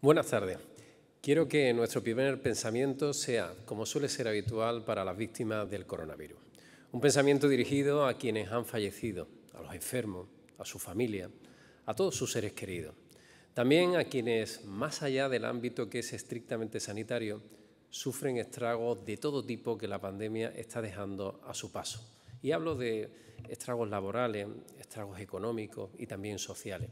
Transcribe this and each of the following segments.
Buenas tardes. Quiero que nuestro primer pensamiento sea, como suele ser habitual para las víctimas del coronavirus, un pensamiento dirigido a quienes han fallecido, a los enfermos, a su familia, a todos sus seres queridos, también a quienes, más allá del ámbito que es estrictamente sanitario, sufren estragos de todo tipo que la pandemia está dejando a su paso. Y hablo de estragos laborales, estragos económicos y también sociales.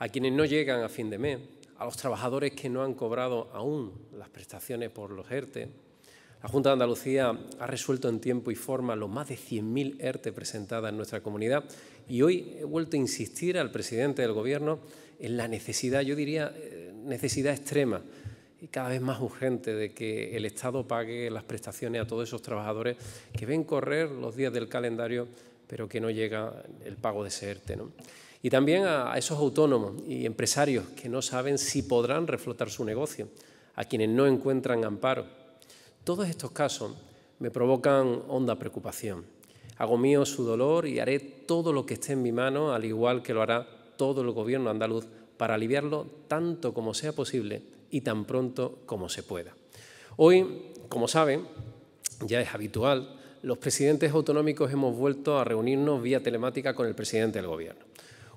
A quienes no llegan a fin de mes, a los trabajadores que no han cobrado aún las prestaciones por los ERTE. E. La Junta de Andalucía ha resuelto en tiempo y forma los más de 100.000 ERTE presentadas en nuestra comunidad y hoy he vuelto a insistir al presidente del Gobierno en la necesidad, yo diría eh, necesidad extrema y cada vez más urgente de que el Estado pague las prestaciones a todos esos trabajadores que ven correr los días del calendario pero que no llega el pago de ese ERTE. E, ¿no? Y también a, esos autónomos y empresarios que no saben si podrán reflotar su negocio, a quienes no encuentran amparo. Todos estos casos me provocan honda preocupación. Hago mío su dolor y haré todo lo que esté en mi mano, al igual que lo hará todo el gobierno andaluz, para aliviarlo tanto como sea posible y tan pronto como se pueda. Hoy, como saben, ya es habitual, los presidentes autonómicos hemos vuelto a reunirnos vía telemática con el presidente del gobierno.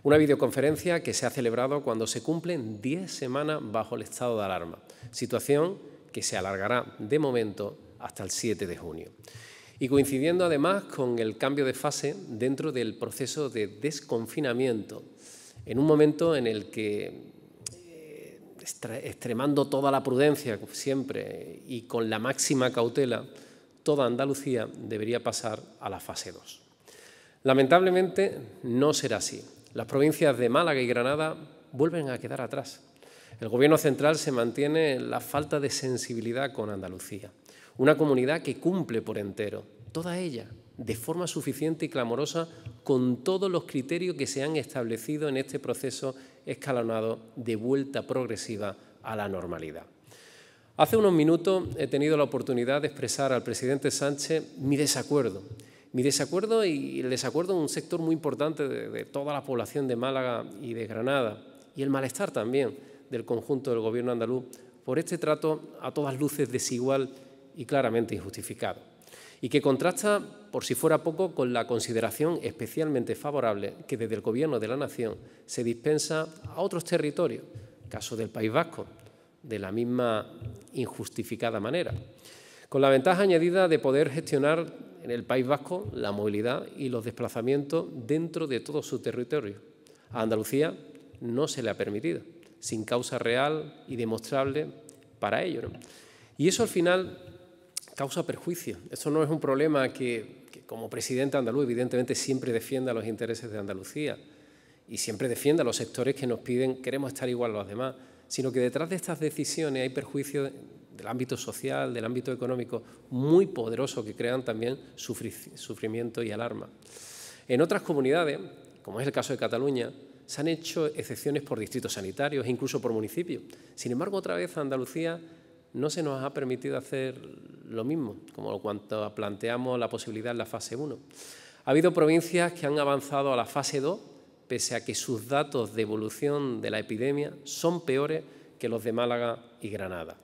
Una videoconferencia que se ha celebrado cuando se cumplen 10 semanas bajo el estado de alarma, situación que se alargará de momento hasta el 7 de junio. Y coincidiendo además con el cambio de fase dentro del proceso de desconfinamiento, en un momento en el que eh, extremando toda la prudencia siempre y con la máxima cautela, toda Andalucía debería pasar a la fase 2. Lamentablemente no será así. Las provincias de Málaga y Granada vuelven a quedar atrás. El Gobierno central se mantiene en la falta de sensibilidad con Andalucía, una comunidad que cumple por entero, toda ella, de forma suficiente y clamorosa, con todos los criterios que se han establecido en este proceso escalonado de vuelta progresiva a la normalidad. Hace unos minutos he tenido la oportunidad de expresar al presidente Sánchez mi desacuerdo mi desacuerdo y el desacuerdo en un sector muy importante de, de toda la población de Málaga y de Granada, y el malestar también del conjunto del gobierno andaluz por este trato a todas luces desigual y claramente injustificado, y que contrasta, por si fuera poco, con la consideración especialmente favorable que desde el Gobierno de la Nación se dispensa a otros territorios, caso del País Vasco, de la misma injustificada manera, con la ventaja añadida de poder gestionar en el País Vasco la movilidad y los desplazamientos dentro de todo su territorio. A Andalucía no se le ha permitido, sin causa real y demostrable para ello. Y eso al final causa perjuicio. Eso no es un problema que, como presidente andaluz evidentemente siempre defienda los intereses de Andalucía y siempre defienda los sectores que nos piden queremos estar igual a los demás, sino que detrás de estas decisiones hay perjuicio del ámbito social, del ámbito económico, muy poderoso que crean también sufrimiento y alarma. En otras comunidades, como es el caso de Cataluña, se han hecho excepciones por distritos sanitarios e incluso por municipios. Sin embargo, otra vez Andalucía no se nos ha permitido hacer lo mismo, como cuando planteamos la posibilidad en la fase 1. Ha habido provincias que han avanzado a la fase 2, pese a que sus datos de evolución de la epidemia son peores que los de Málaga y Granada.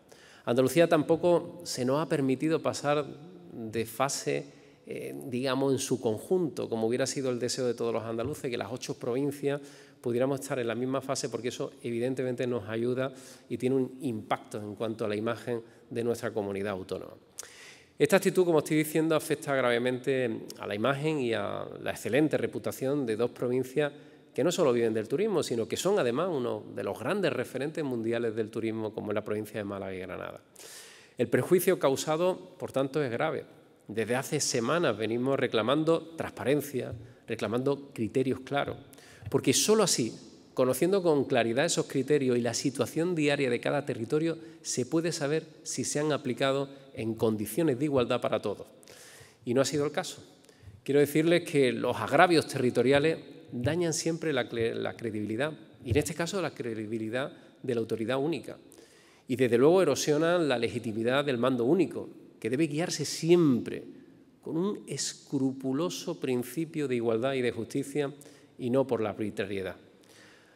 Andalucía tampoco se nos ha permitido pasar de fase, eh, digamos, en su conjunto, como hubiera sido el deseo de todos los andaluces, que las ocho provincias pudiéramos estar en la misma fase, porque eso evidentemente nos ayuda y tiene un impacto en cuanto a la imagen de nuestra comunidad autónoma. Esta actitud, como estoy diciendo, afecta gravemente a la imagen y a la excelente reputación de dos provincias que no solo viven del turismo, sino que son además uno de los grandes referentes mundiales del turismo, como en la provincia de Málaga y Granada. El perjuicio causado, por tanto, es grave. Desde hace semanas venimos reclamando transparencia, reclamando criterios claros, porque solo así, conociendo con claridad esos criterios y la situación diaria de cada territorio, se puede saber si se han aplicado en condiciones de igualdad para todos. Y no ha sido el caso. Quiero decirles que los agravios territoriales dañan siempre la, credibilidad, y en este caso la credibilidad de la autoridad única. Y desde luego erosionan la legitimidad del mando único, que debe guiarse siempre con un escrupuloso principio de igualdad y de justicia y no por la arbitrariedad.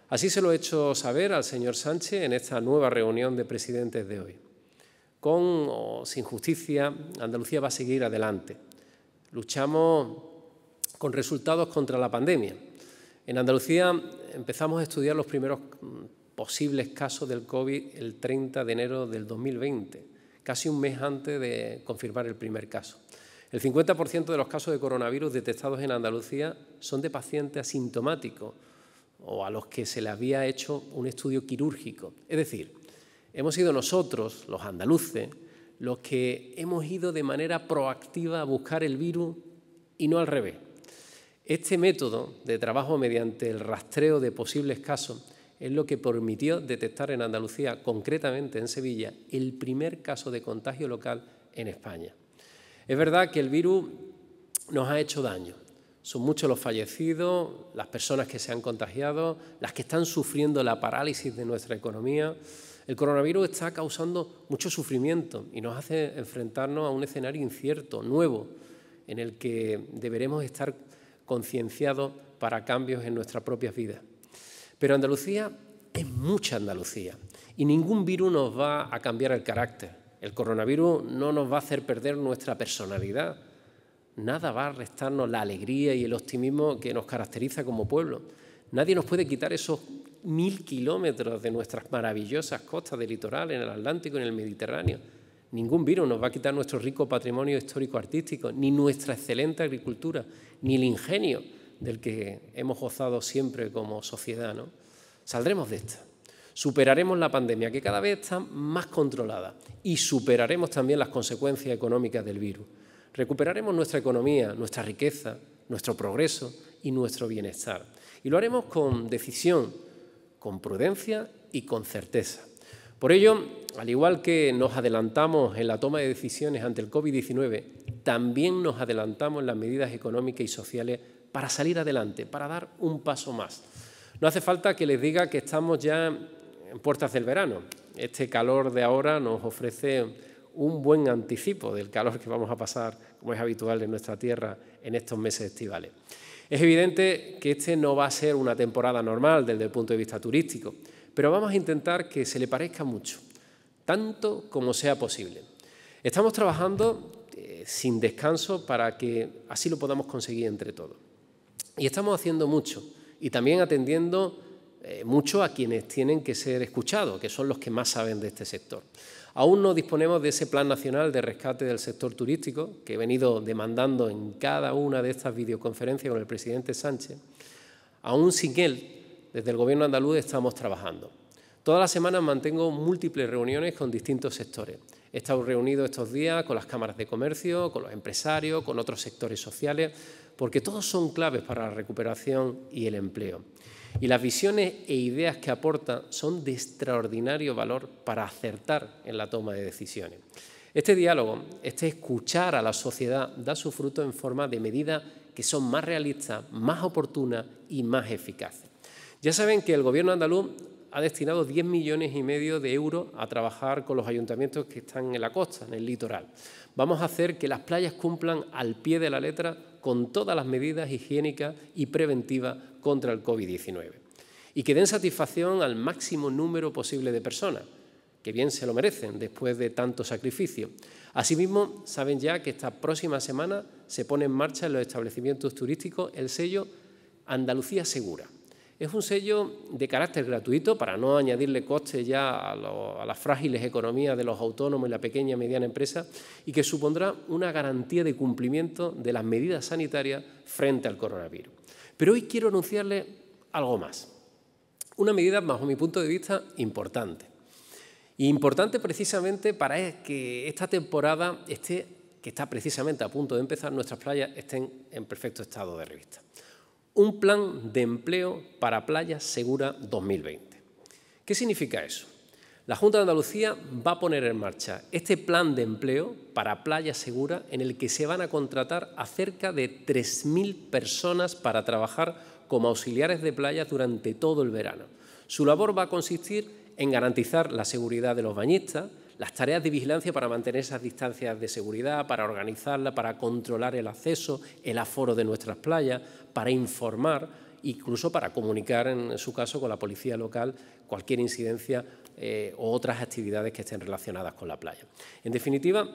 Así se lo he hecho saber al señor Sánchez en esta nueva reunión de presidentes de hoy. Con o sin justicia, Andalucía va a seguir adelante. Luchamos con resultados contra la pandemia, en Andalucía empezamos a estudiar los primeros mm, posibles casos del COVID el 30 de enero del 2020, casi un mes antes de confirmar el primer caso. El 50% de los casos de coronavirus detectados en Andalucía son de pacientes asintomáticos o a los que se le había hecho un estudio quirúrgico. Es decir, hemos sido nosotros, los andaluces, los que hemos ido de manera proactiva a buscar el virus y no al revés. Este método de trabajo mediante el rastreo de posibles casos es lo que permitió detectar en Andalucía, concretamente en Sevilla, el primer caso de contagio local en España. Es verdad que el virus nos ha hecho daño. Son muchos los fallecidos, las personas que se han contagiado, las que están sufriendo la parálisis de nuestra economía. El coronavirus está causando mucho sufrimiento y nos hace enfrentarnos a un escenario incierto, nuevo, en el que deberemos estar ...concienciado para cambios en nuestras propias vidas. Pero Andalucía es mucha Andalucía y ningún virus nos va a cambiar el carácter. El coronavirus no nos va a hacer perder nuestra personalidad. Nada va a restarnos la alegría y el optimismo que nos caracteriza como pueblo. Nadie nos puede quitar esos mil kilómetros de nuestras maravillosas costas de litoral en el Atlántico y en el Mediterráneo. Ningún virus nos va a quitar nuestro rico patrimonio histórico-artístico, ni nuestra excelente agricultura, ni el ingenio del que hemos gozado siempre como sociedad. ¿no? Saldremos de esta. Superaremos la pandemia, que cada vez está más controlada, y superaremos también las consecuencias económicas del virus. Recuperaremos nuestra economía, nuestra riqueza, nuestro progreso y nuestro bienestar. Y lo haremos con decisión, con prudencia y con certeza. Por ello, al igual que nos adelantamos en la toma de decisiones ante el COVID-19, también nos adelantamos en las medidas económicas y sociales para salir adelante, para dar un paso más. No hace falta que les diga que estamos ya en puertas del verano. Este calor de ahora nos ofrece un buen anticipo del calor que vamos a pasar, como es habitual en nuestra tierra, en estos meses estivales. Es evidente que este no va a ser una temporada normal desde el punto de vista turístico pero vamos a intentar que se le parezca mucho, tanto como sea posible. Estamos trabajando eh, sin descanso para que así lo podamos conseguir entre todos. Y estamos haciendo mucho y también atendiendo eh, mucho a quienes tienen que ser escuchados, que son los que más saben de este sector. Aún no disponemos de ese Plan Nacional de Rescate del Sector Turístico, que he venido demandando en cada una de estas videoconferencias con el presidente Sánchez. Aún sin él, desde el Gobierno andaluz estamos trabajando. Todas las semanas mantengo múltiples reuniones con distintos sectores. He estado reunido estos días con las cámaras de comercio, con los empresarios, con otros sectores sociales, porque todos son claves para la recuperación y el empleo. Y las visiones e ideas que aporta son de extraordinario valor para acertar en la toma de decisiones. Este diálogo, este escuchar a la sociedad, da su fruto en forma de medidas que son más realistas, más oportunas y más eficaces. Ya saben que el gobierno andaluz ha destinado 10 millones y medio de euros a trabajar con los ayuntamientos que están en la costa, en el litoral. Vamos a hacer que las playas cumplan al pie de la letra con todas las medidas higiénicas y preventivas contra el COVID-19 y que den satisfacción al máximo número posible de personas, que bien se lo merecen después de tanto sacrificio. Asimismo, saben ya que esta próxima semana se pone en marcha en los establecimientos turísticos el sello Andalucía Segura es un sello de carácter gratuito para no añadirle coste ya a, las frágiles economías de los autónomos y la pequeña y mediana empresa y que supondrá una garantía de cumplimiento de las medidas sanitarias frente al coronavirus. Pero hoy quiero anunciarle algo más, una medida bajo mi punto de vista importante. importante precisamente para que esta temporada que está precisamente a punto de empezar, nuestras playas estén en perfecto estado de revista un plan de empleo para Playa Segura 2020. ¿Qué significa eso? La Junta de Andalucía va a poner en marcha este plan de empleo para Playa Segura en el que se van a contratar a cerca de 3.000 personas para trabajar como auxiliares de playa durante todo el verano. Su labor va a consistir en garantizar la seguridad de los bañistas, las tareas de vigilancia para mantener esas distancias de seguridad, para organizarla, para controlar el acceso, el aforo de nuestras playas, para informar, incluso para comunicar, en su caso, con la policía local cualquier incidencia eh, o otras actividades que estén relacionadas con la playa. En definitiva,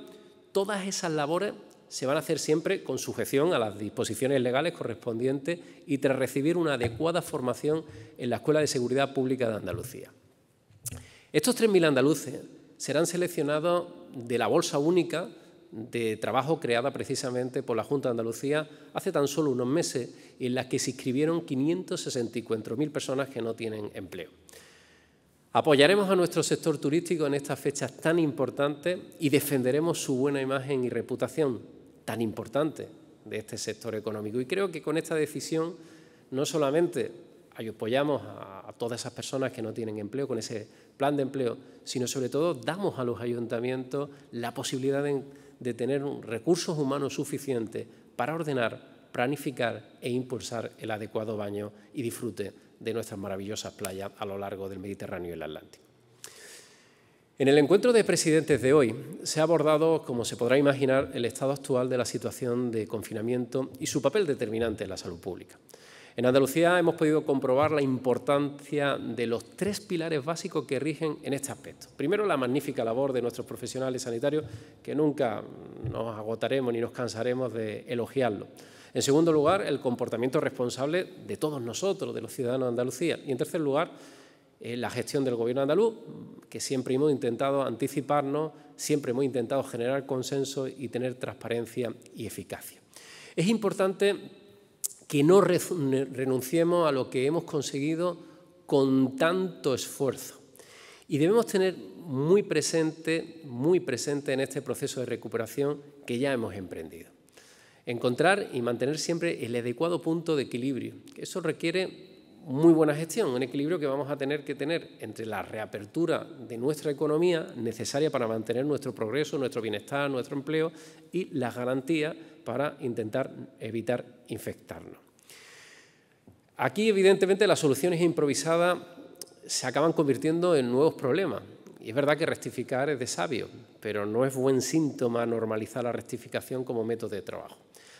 todas esas labores se van a hacer siempre con sujeción a las disposiciones legales correspondientes y tras recibir una adecuada formación en la Escuela de Seguridad Pública de Andalucía. Estos 3.000 andaluces serán seleccionados de la bolsa única de trabajo creada precisamente por la Junta de Andalucía hace tan solo unos meses, en la que se inscribieron 564.000 personas que no tienen empleo. Apoyaremos a nuestro sector turístico en estas fechas tan importantes y defenderemos su buena imagen y reputación tan importante de este sector económico. Y creo que con esta decisión no solamente apoyamos a, todas esas personas que no tienen empleo con ese plan de empleo, sino sobre todo damos a los ayuntamientos la posibilidad de de tener recursos humanos suficientes para ordenar, planificar e impulsar el adecuado baño y disfrute de nuestras maravillosas playas a lo largo del Mediterráneo y el Atlántico. En el encuentro de presidentes de hoy se ha abordado, como se podrá imaginar, el estado actual de la situación de confinamiento y su papel determinante en la salud pública. En Andalucía hemos podido comprobar la importancia de los tres pilares básicos que rigen en este aspecto. Primero, la magnífica labor de nuestros profesionales sanitarios, que nunca nos agotaremos ni nos cansaremos de elogiarlo. En segundo lugar, el comportamiento responsable de todos nosotros, de los ciudadanos de Andalucía. Y en tercer lugar, eh, la gestión del Gobierno andaluz, que siempre hemos intentado anticiparnos, siempre hemos intentado generar consenso y tener transparencia y eficacia. Es importante que no renunciemos a lo que hemos conseguido con tanto esfuerzo. Y debemos tener muy presente, muy presente en este proceso de recuperación que ya hemos emprendido. Encontrar y mantener siempre el adecuado punto de equilibrio. Eso requiere muy buena gestión, un equilibrio que vamos a tener que tener entre la reapertura de nuestra economía necesaria para mantener nuestro progreso, nuestro bienestar, nuestro empleo y las garantías para intentar evitar infectarnos. Aquí, evidentemente, las soluciones improvisadas se acaban convirtiendo en nuevos problemas. Y es verdad que rectificar es de sabio, pero no es buen síntoma normalizar la rectificación como método de trabajo.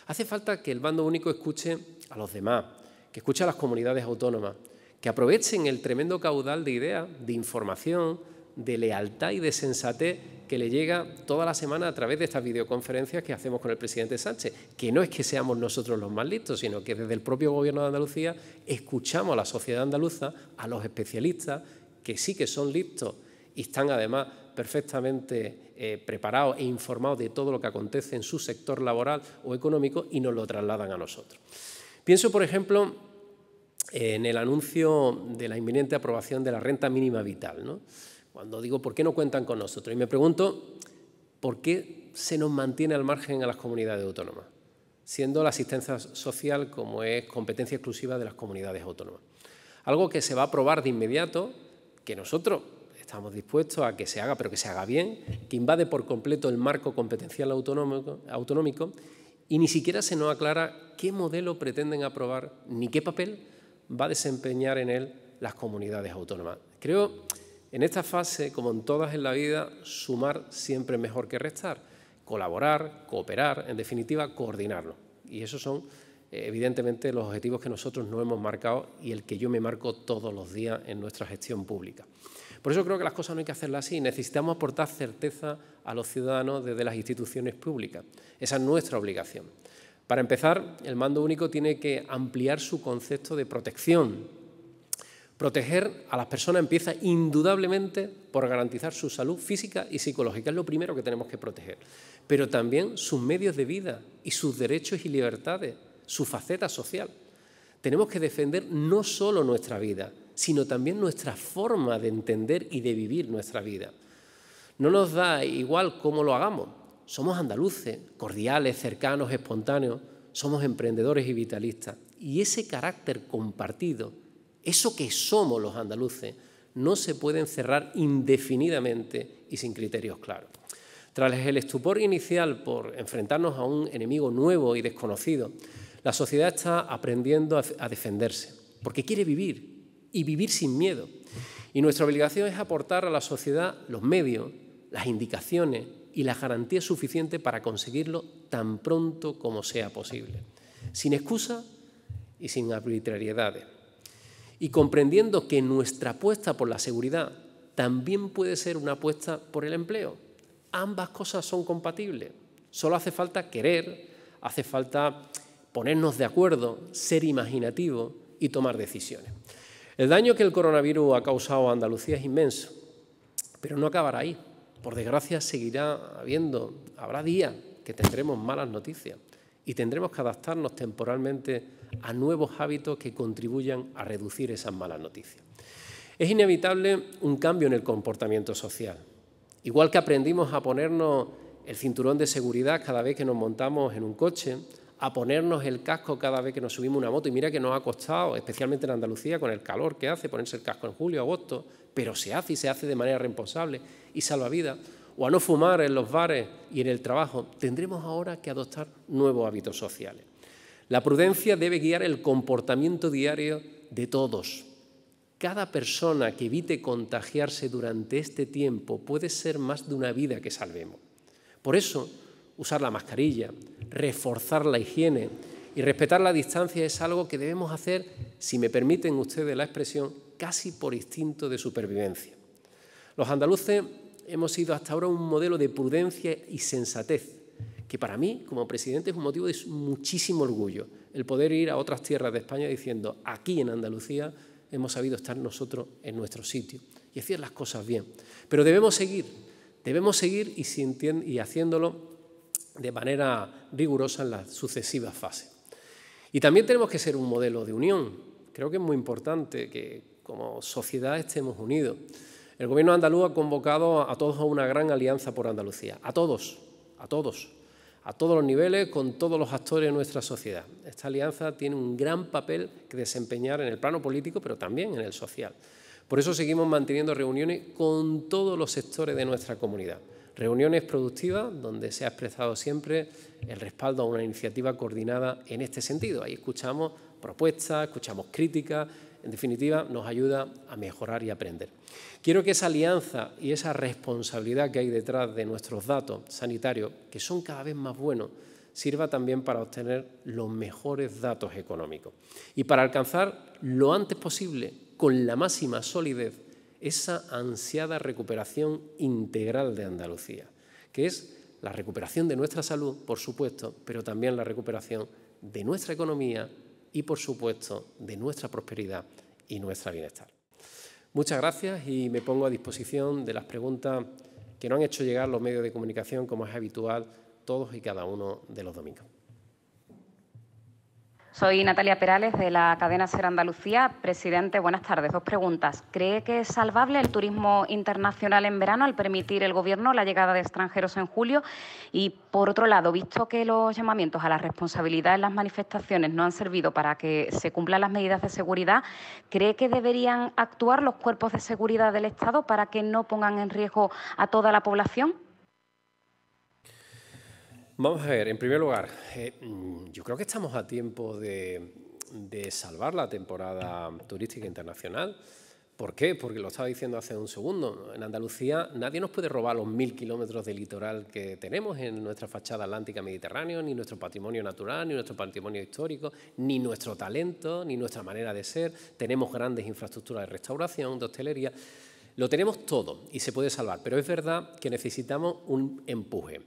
Hace falta que el bando único escuche a los demás, que escuche a las comunidades autónomas, que aprovechen el tremendo caudal de ideas, de información, de lealtad y de sensatez que le llega toda la semana a través de estas videoconferencias que hacemos con el presidente Sánchez, que no es que seamos nosotros los más listos, sino que desde el propio gobierno de Andalucía escuchamos a la sociedad andaluza, a los especialistas, que sí que son listos y están además perfectamente eh, preparados e informados de todo lo que acontece en su sector laboral o económico y nos lo trasladan a nosotros. Pienso, por ejemplo, en el anuncio de la inminente aprobación de la renta mínima vital. ¿no? Cuando digo, ¿por qué no cuentan con nosotros? Y me pregunto, ¿por qué se nos mantiene al margen a las comunidades autónomas? Siendo la asistencia social como es competencia exclusiva de las comunidades autónomas. Algo que se va a aprobar de inmediato, que nosotros estamos dispuestos a que se haga, pero que se haga bien, que invade por completo el marco competencial autonómico, autonómico y ni siquiera se nos aclara qué modelo pretenden aprobar ni qué papel va a desempeñar en él las comunidades autónomas. Creo en esta fase, como en todas en la vida, sumar siempre es mejor que restar. Colaborar, cooperar, en definitiva, coordinarlo. Y esos son, eh, evidentemente, los objetivos que nosotros no hemos marcado y el que yo me marco todos los días en nuestra gestión pública. Por eso creo que las cosas no hay que hacerlas así. Necesitamos aportar certeza a los ciudadanos desde las instituciones públicas. Esa es nuestra obligación. Para empezar, el mando único tiene que ampliar su concepto de protección Proteger a las personas empieza indudablemente por garantizar su salud física y psicológica, es lo primero que tenemos que proteger, pero también sus medios de vida y sus derechos y libertades, su faceta social. Tenemos que defender no solo nuestra vida, sino también nuestra forma de entender y de vivir nuestra vida. No nos da igual cómo lo hagamos. Somos andaluces, cordiales, cercanos, espontáneos, somos emprendedores y vitalistas. Y ese carácter compartido eso que somos los andaluces no se puede cerrar indefinidamente y sin criterios claros. Tras el estupor inicial por enfrentarnos a un enemigo nuevo y desconocido, la sociedad está aprendiendo a defenderse, porque quiere vivir y vivir sin miedo. Y nuestra obligación es aportar a la sociedad los medios, las indicaciones y las garantías suficientes para conseguirlo tan pronto como sea posible, sin excusa y sin arbitrariedades y comprendiendo que nuestra apuesta por la seguridad también puede ser una apuesta por el empleo. Ambas cosas son compatibles. Solo hace falta querer, hace falta ponernos de acuerdo, ser imaginativo y tomar decisiones. El daño que el coronavirus ha causado a Andalucía es inmenso, pero no acabará ahí. Por desgracia seguirá habiendo, habrá días que tendremos malas noticias y tendremos que adaptarnos temporalmente a nuevos hábitos que contribuyan a reducir esas malas noticias. Es inevitable un cambio en el comportamiento social. Igual que aprendimos a ponernos el cinturón de seguridad cada vez que nos montamos en un coche, a ponernos el casco cada vez que nos subimos una moto. Y mira que nos ha costado, especialmente en Andalucía, con el calor que hace, ponerse el casco en julio, agosto, pero se hace y se hace de manera responsable y salvavidas o a no fumar en los bares y en el trabajo, tendremos ahora que adoptar nuevos hábitos sociales. La prudencia debe guiar el comportamiento diario de todos. Cada persona que evite contagiarse durante este tiempo puede ser más de una vida que salvemos. Por eso, usar la mascarilla, reforzar la higiene y respetar la distancia es algo que debemos hacer, si me permiten ustedes la expresión, casi por instinto de supervivencia. Los andaluces hemos sido hasta ahora un modelo de prudencia y sensatez, que para mí, como presidente, es un motivo de muchísimo orgullo, el poder ir a otras tierras de España diciendo, aquí en Andalucía hemos sabido estar nosotros en nuestro sitio y hacer las cosas bien. Pero debemos seguir, debemos seguir y, y haciéndolo de manera rigurosa en las sucesivas fases. Y también tenemos que ser un modelo de unión. Creo que es muy importante que como sociedad estemos unidos. El gobierno andaluz ha convocado a todos a una gran alianza por Andalucía, a todos, a todos, a todos los niveles, con todos los actores de nuestra sociedad. Esta alianza tiene un gran papel que desempeñar en el plano político, pero también en el social. Por eso seguimos manteniendo reuniones con todos los sectores de nuestra comunidad. Reuniones productivas donde se ha expresado siempre el respaldo a una iniciativa coordinada en este sentido. Ahí escuchamos propuestas, escuchamos críticas, en definitiva, nos ayuda a mejorar y aprender. Quiero que esa alianza y esa responsabilidad que hay detrás de nuestros datos sanitarios, que son cada vez más buenos, sirva también para obtener los mejores datos económicos y para alcanzar lo antes posible, con la máxima solidez, esa ansiada recuperación integral de Andalucía, que es la recuperación de nuestra salud, por supuesto, pero también la recuperación de nuestra economía, y, por supuesto, de nuestra prosperidad y nuestra bienestar. Muchas gracias y me pongo a disposición de las preguntas que no han hecho llegar los medios de comunicación, como es habitual, todos y cada uno de los domingos. Soy Natalia Perales de la cadena Ser Andalucía. Presidente, buenas tardes. Dos preguntas. ¿Cree que es salvable el turismo internacional en verano al permitir el Gobierno la llegada de extranjeros en julio? Y, por otro lado, visto que los llamamientos a la responsabilidad en las manifestaciones no han servido para que se cumplan las medidas de seguridad, ¿cree que deberían actuar los cuerpos de seguridad del Estado para que no pongan en riesgo a toda la población? Vamos a ver, en primer lugar, eh, mm, yo creo que estamos a tiempo de, de salvar la temporada turística internacional. ¿Por qué? Porque lo estaba diciendo hace un segundo. En Andalucía nadie nos puede robar los mil kilómetros de litoral que tenemos en nuestra fachada atlántica mediterránea, ni nuestro patrimonio natural, ni nuestro patrimonio histórico, ni nuestro talento, ni nuestra manera de ser. Tenemos grandes infraestructuras de restauración, de hostelería. Lo tenemos todo y se puede salvar, pero es verdad que necesitamos un empuje.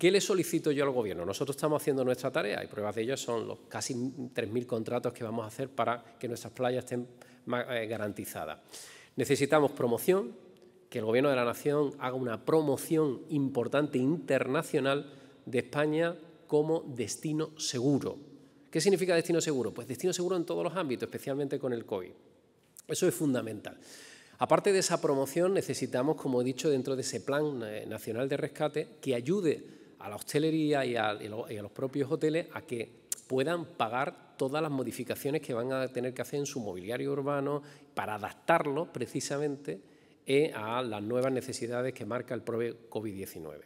¿Qué le solicito yo al Gobierno? Nosotros estamos haciendo nuestra tarea y pruebas de ello son los casi 3.000 contratos que vamos a hacer para que nuestras playas estén eh, garantizadas. Necesitamos promoción, que el Gobierno de la Nación haga una promoción importante internacional de España como destino seguro. ¿Qué significa destino seguro? Pues destino seguro en todos los ámbitos, especialmente con el COVID. Eso es fundamental. Aparte de esa promoción, necesitamos, como he dicho, dentro de ese Plan eh, Nacional de Rescate, que ayude a la hostelería y a, los propios hoteles a que puedan pagar todas las modificaciones que van a tener que hacer en su mobiliario urbano para adaptarlo precisamente eh, a las nuevas necesidades que marca el COVID-19.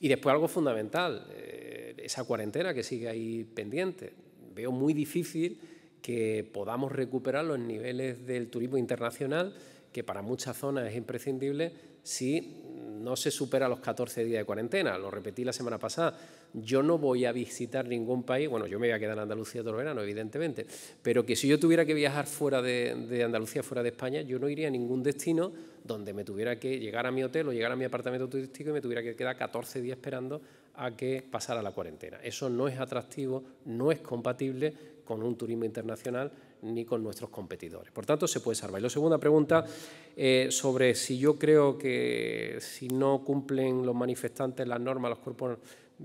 Y después algo fundamental, eh, esa cuarentena que sigue ahí pendiente. Veo muy difícil que podamos recuperar los niveles del turismo internacional, que para muchas zonas es imprescindible, si no se supera los 14 días de cuarentena, lo repetí la semana pasada, yo no voy a visitar ningún país, bueno, yo me voy a quedar en Andalucía todo el verano, evidentemente, pero que si yo tuviera que viajar fuera de, Andalucía, fuera de España, yo no iría a ningún destino donde me tuviera que llegar a mi hotel o llegar a mi apartamento turístico y me tuviera que quedar 14 días esperando a que pasara la cuarentena. Eso no es atractivo, no es compatible con un turismo internacional ni con nuestros competidores. Por tanto, se puede salvar. Y la segunda pregunta eh, sobre si yo creo que si no cumplen los manifestantes las normas, los cuerpos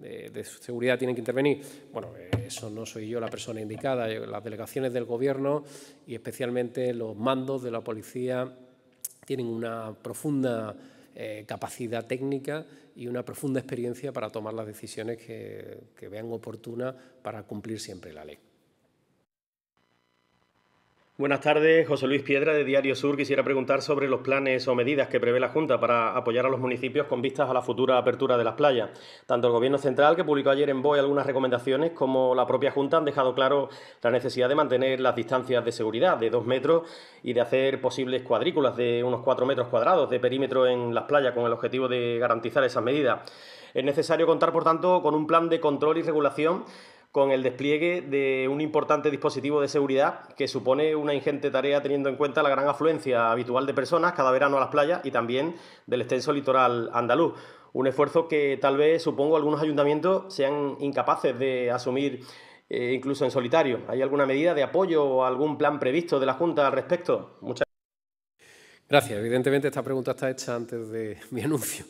eh, de, seguridad tienen que intervenir. Bueno, eso no soy yo la persona indicada. Las delegaciones del Gobierno y especialmente los mandos de la policía tienen una profunda eh, capacidad técnica y una profunda experiencia para tomar las decisiones que, que vean oportunas para cumplir siempre la ley. Buenas tardes, José Luis Piedra de Diario Sur. Quisiera preguntar sobre los planes o medidas que prevé la Junta para apoyar a los municipios con vistas a la futura apertura de las playas. Tanto el Gobierno Central, que publicó ayer en BOE algunas recomendaciones, como la propia Junta han dejado claro la necesidad de mantener las distancias de seguridad de dos metros y de hacer posibles cuadrículas de unos cuatro metros cuadrados de perímetro en las playas con el objetivo de garantizar esas medidas. Es necesario contar, por tanto, con un plan de control y regulación con el despliegue de un importante dispositivo de seguridad que supone una ingente tarea teniendo en cuenta la gran afluencia habitual de personas cada verano a las playas y también del extenso litoral andaluz. Un esfuerzo que tal vez, supongo, algunos ayuntamientos sean incapaces de asumir eh, incluso en solitario. ¿Hay alguna medida de apoyo o algún plan previsto de la Junta al respecto? Gracias. Evidentemente esta pregunta está hecha antes de mi anuncio.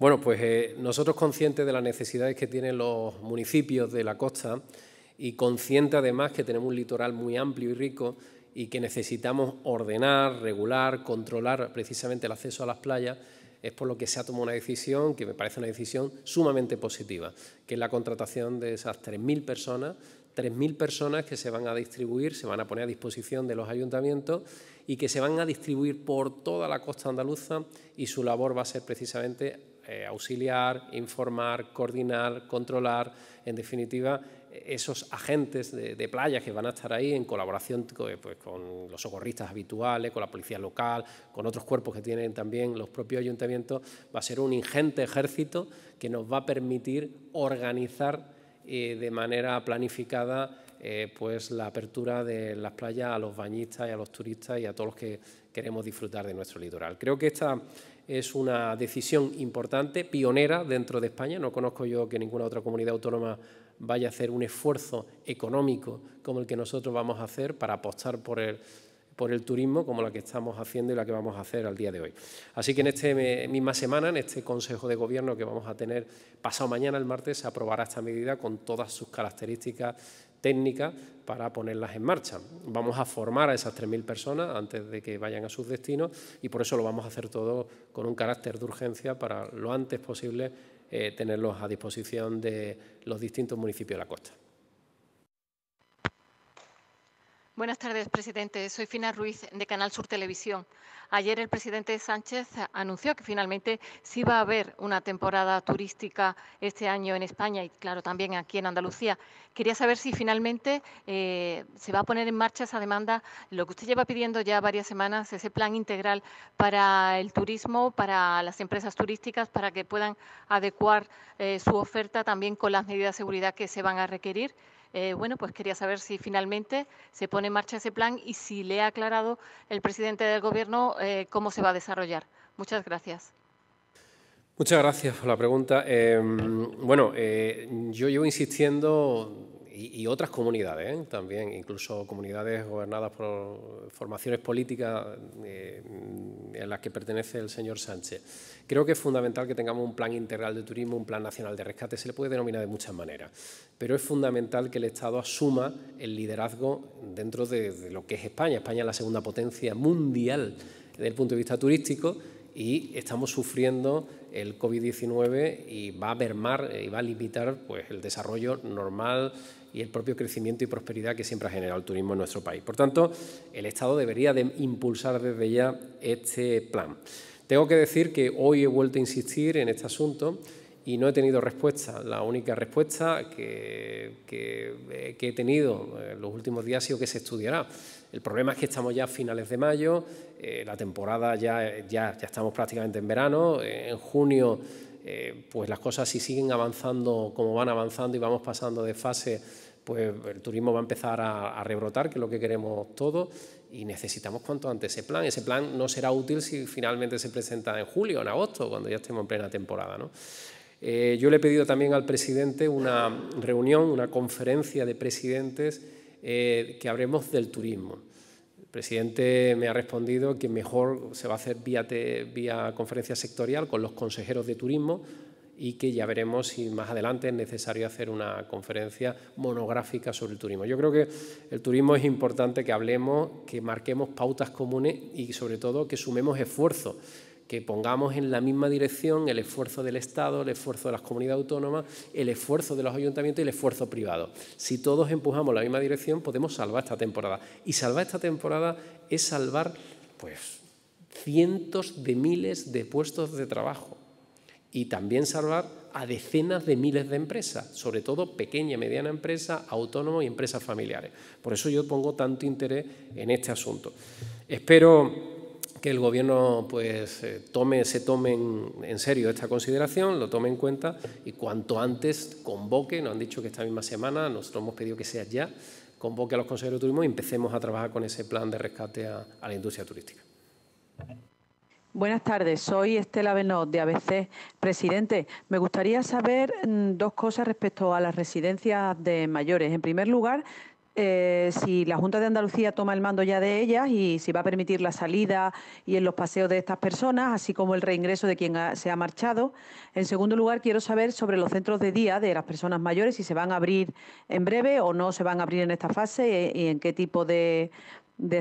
Bueno, pues eh, nosotros conscientes de las necesidades que tienen los municipios de la costa y conscientes además que tenemos un litoral muy amplio y rico y que necesitamos ordenar, regular, controlar precisamente el acceso a las playas, es por lo que se ha tomado una decisión que me parece una decisión sumamente positiva, que es la contratación de esas 3.000 personas 3.000 personas que se van a distribuir, se van a poner a disposición de los ayuntamientos y que se van a distribuir por toda la costa andaluza y su labor va a ser precisamente eh, auxiliar, informar, coordinar, controlar, en definitiva, esos agentes de, playa que van a estar ahí en colaboración eh, pues, con los socorristas habituales, con la policía local, con otros cuerpos que tienen también los propios ayuntamientos, va a ser un ingente ejército que nos va a permitir organizar de manera planificada eh, pues la apertura de las playas a los bañistas y a los turistas y a todos los que queremos disfrutar de nuestro litoral. Creo que esta es una decisión importante, pionera dentro de España. No conozco yo que ninguna otra comunidad autónoma vaya a hacer un esfuerzo económico como el que nosotros vamos a hacer para apostar por el por el turismo como la que estamos haciendo y la que vamos a hacer al día de hoy. Así que en esta eh, misma semana, en este Consejo de Gobierno que vamos a tener pasado mañana, el martes, se aprobará esta medida con todas sus características técnicas para ponerlas en marcha. Vamos a formar a esas 3.000 personas antes de que vayan a sus destinos y por eso lo vamos a hacer todo con un carácter de urgencia para lo antes posible eh, tenerlos a disposición de los distintos municipios de la costa. Buenas tardes, presidente. Soy Fina Ruiz, de Canal Sur Televisión. Ayer el presidente Sánchez anunció que finalmente sí va a haber una temporada turística este año en España y, claro, también aquí en Andalucía. Quería saber si finalmente eh, se va a poner en marcha esa demanda, lo que usted lleva pidiendo ya varias semanas, ese plan integral para el turismo, para las empresas turísticas, para que puedan adecuar eh, su oferta también con las medidas de seguridad que se van a requerir. Eh, bueno, pues quería saber si finalmente se pone en marcha ese plan y si le ha aclarado el presidente del Gobierno eh, cómo se va a desarrollar. Muchas gracias. Muchas gracias por la pregunta. Em, bueno, eh, yo llevo insistiendo y, otras comunidades ¿eh? también, incluso comunidades gobernadas por formaciones políticas eh, en las que pertenece el señor Sánchez. Creo que es fundamental que tengamos un plan integral de turismo, un plan nacional de rescate, se le puede denominar de muchas maneras, pero es fundamental que el Estado asuma el liderazgo dentro de, lo que es España. España es la segunda potencia mundial desde el punto de vista turístico y estamos sufriendo el COVID-19 y va a mermar eh, y va a limitar pues, el desarrollo normal y el propio crecimiento y prosperidad que siempre ha generado el turismo en nuestro país. Por tanto, el Estado debería de impulsar desde ya este plan. Tengo que decir que hoy he vuelto a insistir en este asunto y no he tenido respuesta. La única respuesta que, eh, he tenido en eh, los últimos días ha sido que se estudiará. El problema es que estamos ya a finales de mayo, eh, la temporada ya, ya, ya, estamos prácticamente en verano, en junio eh, pues las cosas si siguen avanzando como van avanzando y vamos pasando de fase, pues el turismo va a empezar a, rebrotar, que es lo que queremos todos, y necesitamos cuanto antes ese plan. Ese plan no será útil si finalmente se presenta en julio o en agosto, cuando ya estemos en plena temporada. ¿no? Eh, yo le he pedido también al presidente una reunión, una conferencia de presidentes eh, que hablemos del turismo presidente me ha respondido que mejor se va a hacer vía, vía conferencia sectorial con los consejeros de turismo y que ya veremos si más adelante es necesario hacer una conferencia monográfica sobre el turismo. Yo creo que el turismo es importante que hablemos, que marquemos pautas comunes y sobre todo que sumemos esfuerzos que pongamos en la misma dirección el esfuerzo del Estado, el esfuerzo de las comunidades autónomas, el esfuerzo de los ayuntamientos y el esfuerzo privado. Si todos empujamos la misma dirección, podemos salvar esta temporada. Y salvar esta temporada es salvar pues, cientos de miles de puestos de trabajo y también salvar a decenas de miles de empresas, sobre todo pequeña y mediana empresa, autónomos y empresas familiares. Por eso yo pongo tanto interés en este asunto. Espero que el gobierno pues eh, tome, se tome en, serio esta consideración, lo tome en cuenta y cuanto antes convoque, nos han dicho que esta misma semana, nosotros hemos pedido que sea ya, convoque a los consejeros de turismo y empecemos a trabajar con ese plan de rescate a, a la industria turística. Buenas tardes, soy Estela Benot de ABC. Presidente, me gustaría saber mm, dos cosas respecto a las residencias de mayores. En primer lugar, eh, si la Junta de Andalucía toma el mando ya de ellas y si va a permitir la salida y en los paseos de estas personas, así como el reingreso de quien se ha marchado. En segundo lugar, quiero saber sobre los centros de día de las personas mayores, si se van a abrir en breve o no se van a abrir en esta fase e, y, en qué tipo de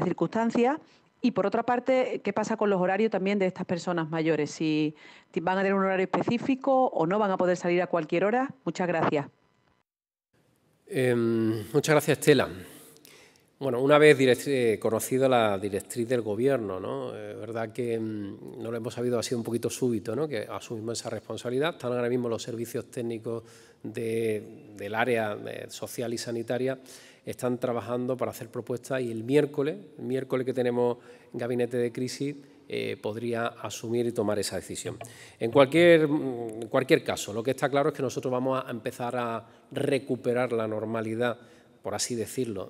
circunstancias. Y por otra parte, ¿qué pasa con los horarios también de estas personas mayores? Si van a tener un horario específico o no van a poder salir a cualquier hora. Muchas gracias. Em, muchas gracias, Estela. Bueno, una vez eh, conocida conocido la directriz del gobierno, ¿no? Es verdad que em, no lo hemos sabido, ha sido un poquito súbito, ¿no? Que asumimos esa responsabilidad. Están ahora mismo los servicios técnicos del área eh, social y sanitaria, están trabajando para hacer propuestas y el miércoles, el miércoles que tenemos gabinete de crisis, eh, podría asumir y tomar esa decisión. En cualquier, en mm, cualquier caso, lo que está claro es que nosotros vamos a empezar a recuperar la normalidad, por así decirlo,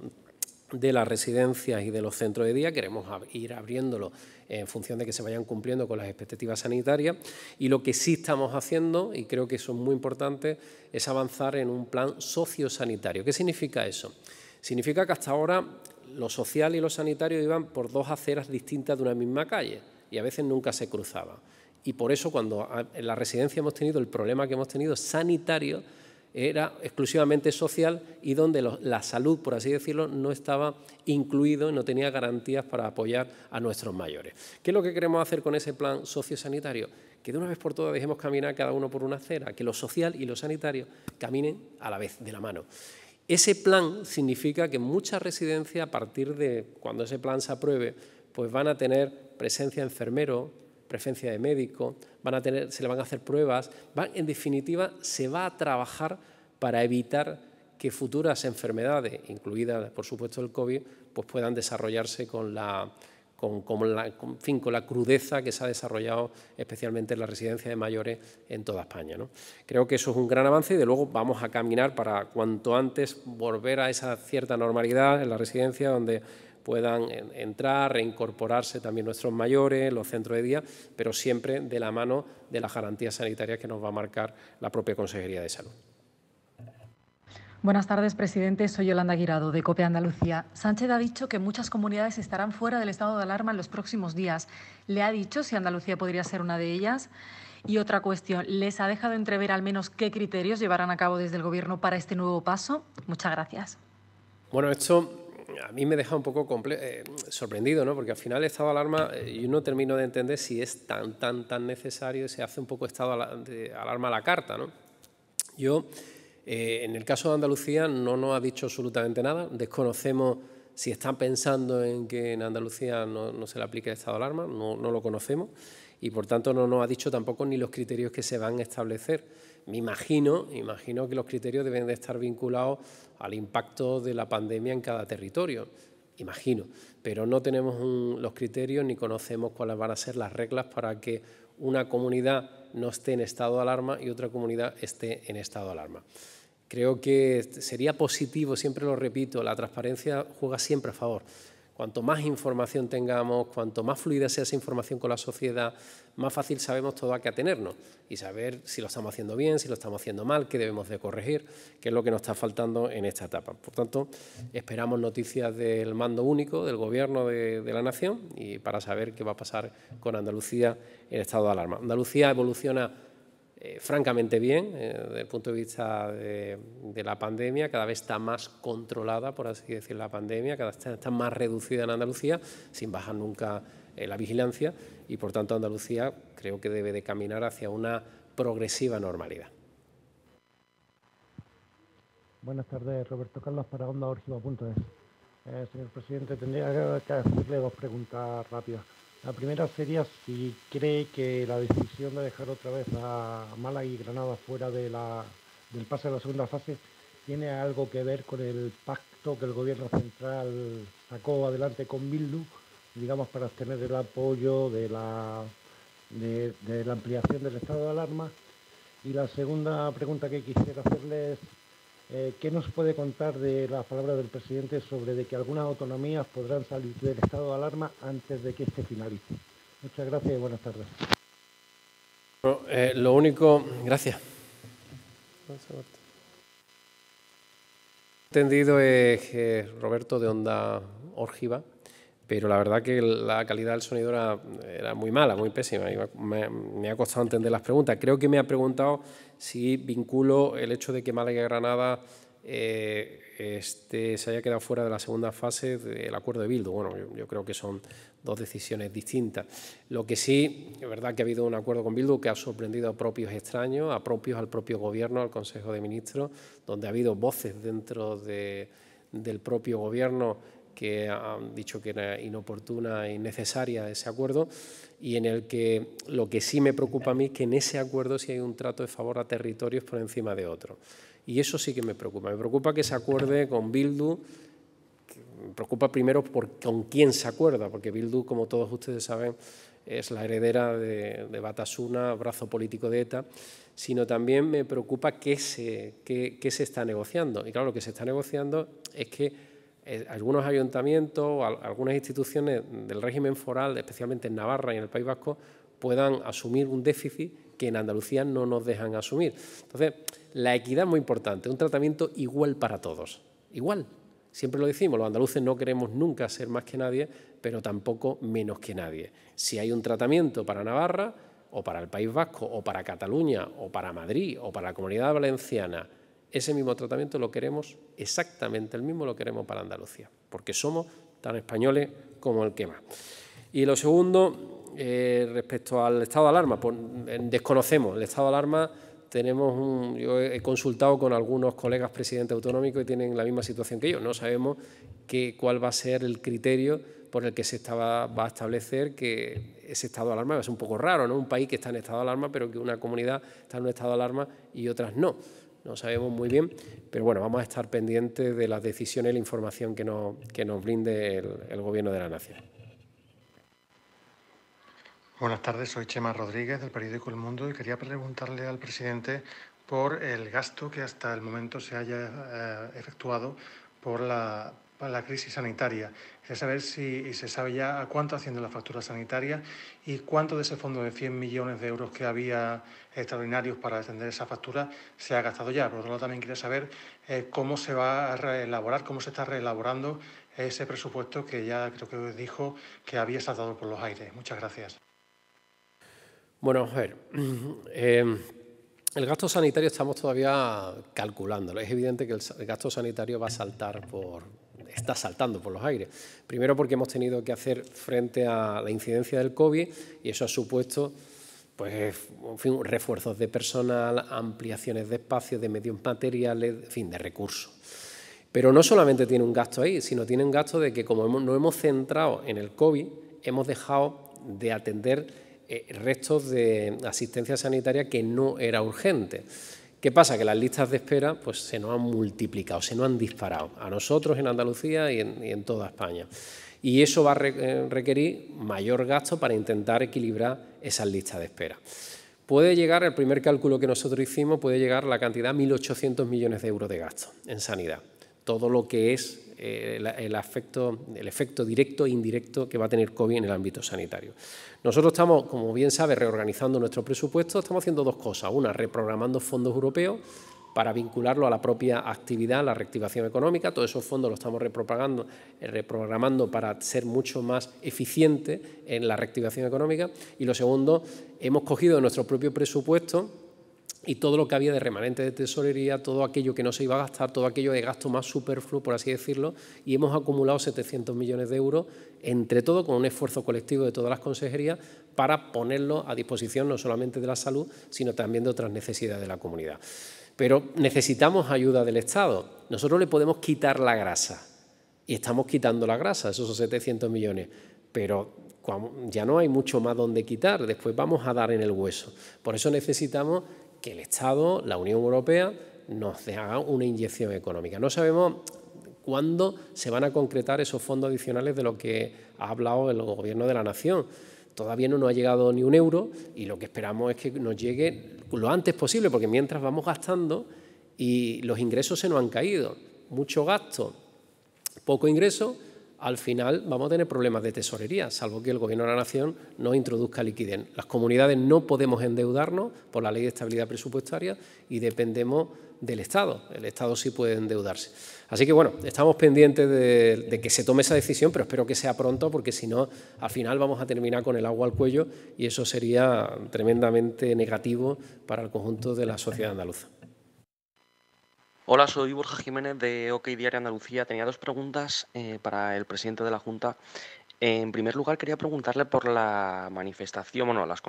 de las residencias y de los centros de día, queremos ir abriéndolo en función de que se vayan cumpliendo con las expectativas sanitarias y lo que sí estamos haciendo, y creo que eso es muy importante, es avanzar en un plan sociosanitario. ¿Qué significa eso? Significa que hasta ahora lo social y lo sanitario iban por dos aceras distintas de una misma calle y a veces nunca se cruzaban. Y por eso cuando en la residencia hemos tenido el problema que hemos tenido sanitario, era exclusivamente social y donde la salud, por así decirlo, no estaba incluido, no tenía garantías para apoyar a nuestros mayores. ¿Qué es lo que queremos hacer con ese plan sociosanitario? Que de una vez por todas dejemos caminar cada uno por una acera, que lo social y lo sanitario caminen a la vez, de la mano. Ese plan significa que muchas residencias, a partir de cuando ese plan se apruebe, pues van a tener presencia de enfermero, presencia de médico, van a tener, se le van a hacer pruebas, van, en definitiva se va a trabajar para evitar que futuras enfermedades, incluidas por supuesto el COVID, pues puedan desarrollarse con la con, la, con, la, crudeza que se ha desarrollado especialmente en la residencia de mayores en toda España. Creo que eso es un gran avance y de luego vamos a caminar para cuanto antes volver a esa cierta normalidad en la residencia donde puedan entrar, reincorporarse también nuestros mayores, los centros de día, pero siempre de la mano de las garantías sanitarias que nos va a marcar la propia Consejería de Salud. Buenas tardes, presidente. Soy Yolanda Guirado, de COPE Andalucía. Sánchez ha dicho que muchas comunidades estarán fuera del estado de alarma en los próximos días. ¿Le ha dicho si Andalucía podría ser una de ellas? Y otra cuestión, ¿les ha dejado entrever al menos qué criterios llevarán a cabo desde el Gobierno para este nuevo paso? Muchas gracias. Bueno, esto a mí me deja un poco eh, sorprendido, ¿no? Porque al final el estado de alarma, y eh, yo no termino de entender si es tan, tan, tan necesario se hace un poco estado de alarma a la carta, ¿no? Yo eh, en el caso de Andalucía no nos ha dicho absolutamente nada. Desconocemos si están pensando en que en Andalucía no, se le aplique el estado de alarma, no, lo conocemos y por tanto no nos ha dicho tampoco ni los criterios que se van a establecer. Me imagino, imagino que los criterios deben de estar vinculados al impacto de la pandemia en cada territorio, imagino, pero no tenemos los criterios ni conocemos cuáles van a ser las reglas para que una comunidad no esté en estado de alarma y otra comunidad esté en estado de alarma. Creo que sería positivo, siempre lo repito, la transparencia juega siempre a favor. Cuanto más información tengamos, cuanto más fluida sea esa información con la sociedad, más fácil sabemos todo a qué atenernos y saber si lo estamos haciendo bien, si lo estamos haciendo mal, qué debemos de corregir, qué es lo que nos está faltando en esta etapa. Por tanto, esperamos noticias del mando único del Gobierno de, la Nación y para saber qué va a pasar con Andalucía en estado de alarma. Andalucía evoluciona eh, francamente bien eh, desde el punto de vista de, la pandemia, cada vez está más controlada, por así decir, la pandemia, cada vez está, más reducida en Andalucía, sin bajar nunca eh, la vigilancia y por tanto Andalucía creo que debe de caminar hacia una progresiva normalidad. Buenas tardes, Roberto Carlos para Onda señor presidente, tendría que hacerle dos preguntas rápidas. La primera sería si cree que la decisión de dejar otra vez a Málaga y Granada fuera de del pase de la segunda fase tiene algo que ver con el pacto que el gobierno central sacó adelante con Bildu, digamos, para obtener el apoyo de la, de la ampliación del estado de alarma. Y la segunda pregunta que quisiera hacerle es eh, ¿Qué nos puede contar de las palabras del presidente sobre de que algunas autonomías podrán salir del estado de alarma antes de que este finalice? Muchas gracias y buenas tardes. Eh, lo único, gracias. Entendido es eh, Roberto de Onda Orgiva pero la verdad que la calidad del sonido era, muy mala, muy pésima. Me, ha costado entender las preguntas. Creo que me ha preguntado si vinculo el hecho de que Málaga y Granada eh, este, se haya quedado fuera de la segunda fase del acuerdo de Bildu. Bueno, yo, creo que son dos decisiones distintas. Lo que sí, es verdad que ha habido un acuerdo con Bildu que ha sorprendido a propios extraños, a propios al propio gobierno, al Consejo de Ministros, donde ha habido voces dentro del propio gobierno que han dicho que era inoportuna e innecesaria ese acuerdo y en el que lo que sí me preocupa a mí es que en ese acuerdo sí hay un trato de favor a territorios por encima de otro. Y eso sí que me preocupa. Me preocupa que se acuerde con Bildu, me preocupa primero por con quién se acuerda, porque Bildu, como todos ustedes saben, es la heredera de, Batasuna, brazo político de ETA, sino también me preocupa qué se, qué se está negociando. Y claro, lo que se está negociando es que eh, algunos ayuntamientos, o algunas instituciones del régimen foral, especialmente en Navarra y en el País Vasco, puedan asumir un déficit que en Andalucía no nos dejan asumir. Entonces, la equidad es muy importante, un tratamiento igual para todos, igual. Siempre lo decimos, los andaluces no queremos nunca ser más que nadie, pero tampoco menos que nadie. Si hay un tratamiento para Navarra, o para el País Vasco, o para Cataluña, o para Madrid, o para la Comunidad Valenciana, ese mismo tratamiento lo queremos, exactamente el mismo lo queremos para Andalucía, porque somos tan españoles como el que más. Y lo segundo, eh, respecto al estado de alarma, pues, eh, desconocemos el estado de alarma. Tenemos un, yo he consultado con algunos colegas presidentes autonómicos y tienen la misma situación que yo. No sabemos cuál va a ser el criterio por el que se va a establecer que ese estado de alarma. Es un poco raro, ¿no? Un país que está en estado de alarma, pero que una comunidad está en un estado de alarma y otras no no sabemos muy bien, pero bueno, vamos a estar pendientes de las decisiones y la información que nos, que nos brinde el, Gobierno de la Nación. Buenas tardes, soy Chema Rodríguez del periódico El Mundo y quería preguntarle al presidente por el gasto que hasta el momento se haya eh, efectuado por la para la crisis sanitaria. Quiero saber si se sabe ya a cuánto asciende la factura sanitaria y cuánto de ese fondo de 100 millones de euros que había extraordinarios para atender esa factura se ha gastado ya. Por otro lado, también quiero saber eh, cómo se va a reelaborar, cómo se está reelaborando ese presupuesto que ya creo que dijo que había saltado por los aires. Muchas gracias. Bueno, a ver. Eh, el gasto sanitario estamos todavía calculándolo. Es evidente que el gasto sanitario va a saltar por, está saltando por los aires. Primero porque hemos tenido que hacer frente a la incidencia del COVID y eso ha supuesto pues, refuerzos de personal, ampliaciones de espacios, de medios materiales, fin, de recursos. Pero no solamente tiene un gasto ahí, sino tiene un gasto de que como no hemos centrado en el COVID, hemos dejado de atender eh, restos de asistencia sanitaria que no era urgente. ¿Qué pasa? Que las listas de espera pues, se nos han multiplicado, se nos han disparado, a nosotros en Andalucía y en, toda España. Y eso va a eh, requerir mayor gasto para intentar equilibrar esas listas de espera. Puede llegar, el primer cálculo que nosotros hicimos, puede llegar la cantidad de 1.800 millones de euros de gasto en sanidad. Todo lo que es eh, el, efecto directo e indirecto que va a tener COVID en el ámbito sanitario. Nosotros estamos, como bien sabe, reorganizando nuestro presupuesto, estamos haciendo dos cosas. Una, reprogramando fondos europeos para vincularlo a la propia actividad, la reactivación económica. Todos esos fondos los estamos reprogramando, eh, reprogramando para ser mucho más eficientes en la reactivación económica. Y lo segundo, hemos cogido nuestro propio presupuesto y todo lo que había de remanente de tesorería, todo aquello que no se iba a gastar, todo aquello de gasto más superfluo, por así decirlo, y hemos acumulado 700 millones de euros, entre todo con un esfuerzo colectivo de todas las consejerías, para ponerlo a disposición no solamente de la salud, sino también de otras necesidades de la comunidad. Pero necesitamos ayuda del Estado. Nosotros le podemos quitar la grasa, y estamos quitando la grasa, esos 700 millones, pero ya no hay mucho más donde quitar, después vamos a dar en el hueso. Por eso necesitamos que el Estado, la Unión Europea, nos haga una inyección económica. No sabemos cuándo se van a concretar esos fondos adicionales de lo que ha hablado el Gobierno de la Nación. Todavía no nos ha llegado ni un euro y lo que esperamos es que nos llegue lo antes posible, porque mientras vamos gastando y los ingresos se nos han caído, mucho gasto, poco ingreso al final vamos a tener problemas de tesorería, salvo que el Gobierno de la Nación no introduzca liquidez. Las comunidades no podemos endeudarnos por la Ley de Estabilidad Presupuestaria y dependemos del Estado. El Estado sí puede endeudarse. Así que, bueno, estamos pendientes de, de que se tome esa decisión, pero espero que sea pronto, porque si no, al final vamos a terminar con el agua al cuello y eso sería tremendamente negativo para el conjunto de la sociedad andaluza. Hola, soy Borja Jiménez de OK Diario Andalucía. Tenía dos preguntas eh, para el presidente de la Junta. En primer lugar, quería preguntarle por la manifestación, las,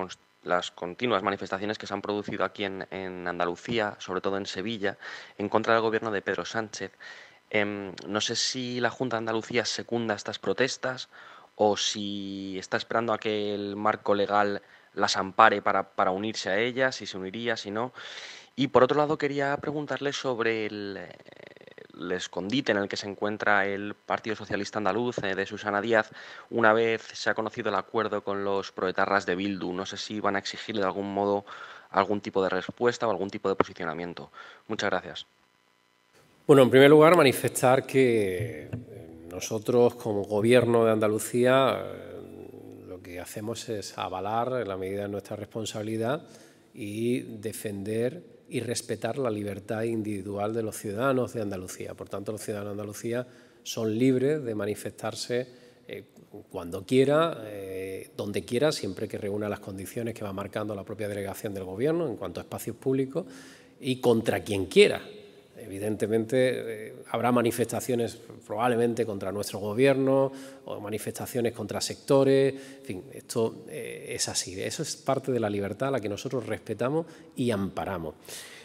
las continuas manifestaciones que se han producido aquí en, Andalucía, sobre todo en Sevilla, en contra del gobierno de Pedro Sánchez. Em, no sé si la Junta de Andalucía secunda estas protestas o si está esperando a que el marco legal las ampare para, para unirse a ellas, si se uniría, si no. Y por otro lado, quería preguntarle sobre eh, el, escondite en el que se encuentra el Partido Socialista Andaluz eh, de Susana Díaz, una vez se ha conocido el acuerdo con los proetarras de Bildu. No sé si van a exigirle de algún modo algún tipo de respuesta o algún tipo de posicionamiento. Muchas gracias. Bueno, en primer lugar, manifestar que eh, nosotros, como Gobierno de Andalucía, lo que hacemos es avalar, en la medida de nuestra responsabilidad, y defender y respetar la libertad individual de los ciudadanos de Andalucía. Por tanto, los ciudadanos de Andalucía son libres de manifestarse eh, cuando quiera, eh, donde quiera, siempre que reúna las condiciones que va marcando la propia delegación del Gobierno en cuanto a espacios públicos y contra quien quiera. Evidentemente eh, habrá manifestaciones probablemente contra nuestro gobierno o manifestaciones contra sectores, esto eh, es así. Eso es parte de la libertad a la que nosotros respetamos y amparamos.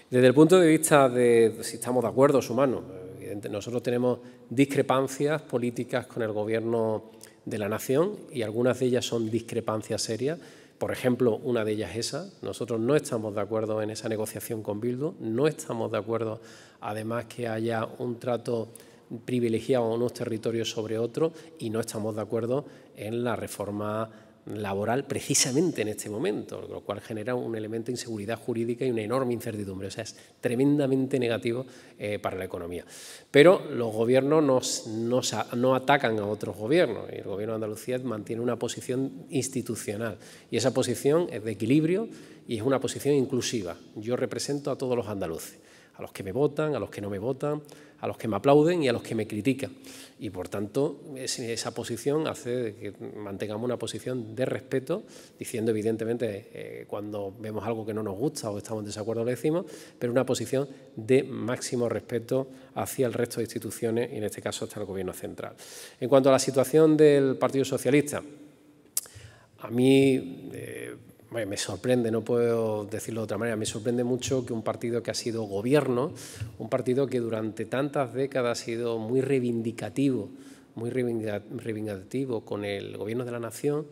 Desde el punto de vista de si estamos de acuerdo, humano. nosotros tenemos discrepancias políticas con el gobierno de la nación y algunas de ellas son discrepancias serias por ejemplo, una de ellas es esa. Nosotros no estamos de acuerdo en esa negociación con Bildu, no estamos de acuerdo, además, que haya un trato privilegiado a unos territorios sobre otros y no estamos de acuerdo en la reforma laboral precisamente en este momento, lo cual genera un elemento de inseguridad jurídica y una enorme incertidumbre. O sea, es tremendamente negativo eh, para la economía. Pero los gobiernos no atacan a otros gobiernos. El gobierno de Andalucía mantiene una posición institucional y esa posición es de equilibrio y es una posición inclusiva. Yo represento a todos los andaluces, a los que me votan, a los que no me votan, a los que me aplauden y a los que me critican. Y por tanto, esa posición hace que mantengamos una posición de respeto, diciendo evidentemente eh, cuando vemos algo que no nos gusta o estamos en desacuerdo lo decimos, pero una posición de máximo respeto hacia el resto de instituciones y en este caso hasta el Gobierno central. En cuanto a la situación del Partido Socialista, a mí... Eh, me sorprende, no puedo decirlo de otra manera, me sorprende mucho que un partido que ha sido gobierno, un partido que durante tantas décadas ha sido muy reivindicativo, muy reivindicativo con el gobierno de la nación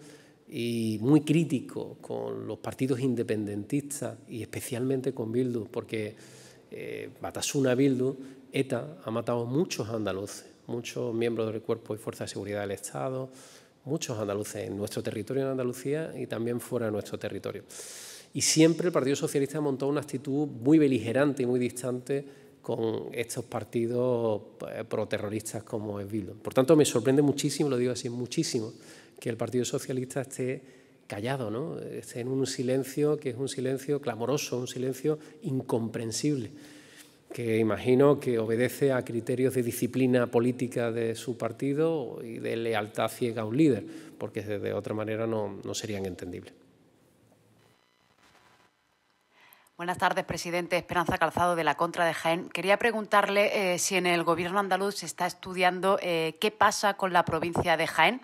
y muy crítico con los partidos independentistas y especialmente con Bildu, porque eh, Batasuna Bildu, ETA, ha matado muchos andaluces, muchos miembros del cuerpo y fuerza de seguridad del Estado, muchos andaluces en nuestro territorio en Andalucía y también fuera de nuestro territorio. Y siempre el Partido Socialista montó una actitud muy beligerante y muy distante con estos partidos eh, proterroristas como es Bildu. Por tanto, me sorprende muchísimo, lo digo así, muchísimo, que el Partido Socialista esté callado, ¿no? esté en un silencio que es un silencio clamoroso, un silencio incomprensible que imagino que obedece a criterios de disciplina política de su partido y de lealtad ciega a un líder, porque de otra manera no, serían entendibles. Buenas tardes, presidente. Esperanza Calzado de la Contra de Jaén. Quería preguntarle eh, si en el Gobierno andaluz se está estudiando eh, qué pasa con la provincia de Jaén.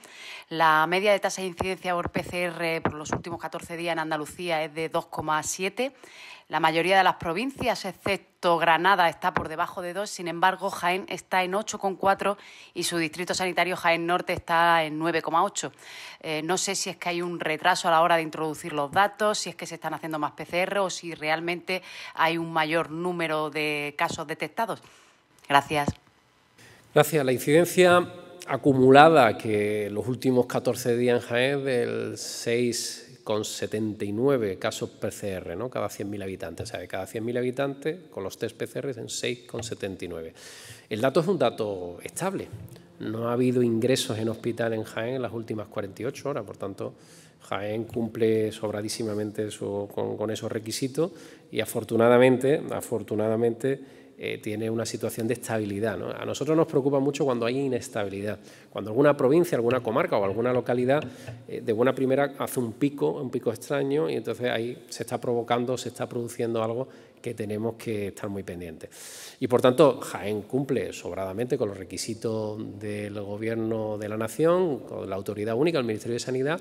La media de tasa de incidencia por PCR por los últimos 14 días en Andalucía es de 2,7. La mayoría de las provincias, excepto Granada, está por debajo de dos. sin embargo, Jaén está en 8,4 y su distrito sanitario Jaén Norte está en 9,8. Eh, no sé si es que hay un retraso a la hora de introducir los datos, si es que se están haciendo más PCR o si realmente hay un mayor número de casos detectados. Gracias. Gracias. La incidencia acumulada que los últimos 14 días en Jaén del 6 con 79 casos PCR ¿no? cada 100.000 habitantes. O sea, cada 100.000 habitantes, con los test PCR en 6,79. El dato es un dato estable. No ha habido ingresos en hospital en Jaén en las últimas 48 horas, por tanto, Jaén cumple sobradísimamente con, con, esos requisitos y afortunadamente, afortunadamente eh, tiene una situación de estabilidad. A nosotros nos preocupa mucho cuando hay inestabilidad, cuando alguna provincia, alguna comarca o alguna localidad eh, de buena primera hace un pico, un pico extraño, y entonces ahí se está provocando, se está produciendo algo que tenemos que estar muy pendientes. Y por tanto, Jaén cumple sobradamente con los requisitos del Gobierno de la Nación, con la autoridad única, el Ministerio de Sanidad,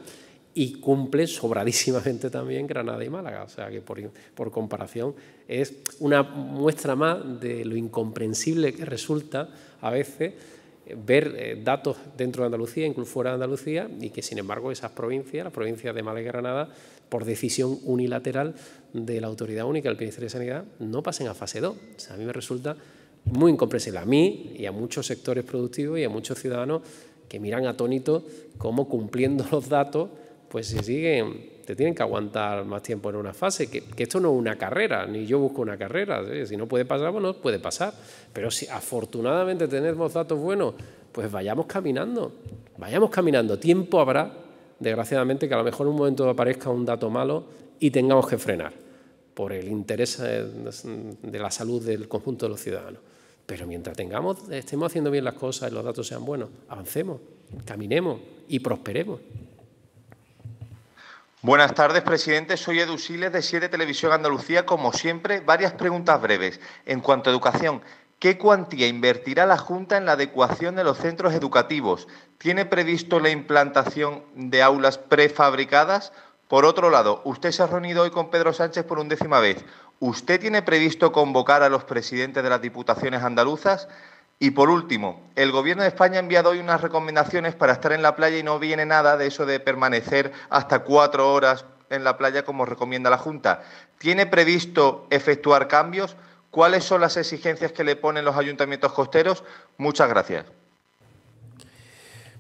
y cumple sobradísimamente también Granada y Málaga. O sea que por, comparación es una muestra más de lo incomprensible que resulta a veces eh, ver eh, datos dentro de Andalucía, incluso fuera de Andalucía, y que sin embargo esas provincias, las provincias de Málaga y Granada, por decisión unilateral de la Autoridad Única del Ministerio de Sanidad, no pasen a fase 2. O sea, a mí me resulta muy incomprensible, a mí y a muchos sectores productivos y a muchos ciudadanos que miran atónitos cómo cumpliendo los datos pues si siguen, te tienen que aguantar más tiempo en una fase, que, esto no es una carrera, ni yo busco una carrera, si no puede pasar, bueno, puede pasar, pero si afortunadamente tenemos datos buenos, pues vayamos caminando, vayamos caminando, tiempo habrá, desgraciadamente, que a lo mejor en un momento aparezca un dato malo y tengamos que frenar por el interés eh, de la salud del conjunto de los ciudadanos. Pero mientras tengamos, estemos haciendo bien las cosas y los datos sean buenos, avancemos, caminemos y prosperemos. Buenas tardes, presidente. Soy Edu Siles de Siete Televisión Andalucía. Como siempre, varias preguntas breves. En cuanto a educación, ¿qué cuantía invertirá la Junta en la adecuación de los centros educativos? ¿Tiene previsto la implantación de aulas prefabricadas? Por otro lado, usted se ha reunido hoy con Pedro Sánchez por undécima vez. ¿Usted tiene previsto convocar a los presidentes de las diputaciones andaluzas? Y por último, el Gobierno de España ha enviado hoy unas recomendaciones para estar en la playa y no viene nada de eso de permanecer hasta cuatro horas en la playa como recomienda la Junta. ¿Tiene previsto efectuar cambios? ¿Cuáles son las exigencias que le ponen los ayuntamientos costeros? Muchas gracias.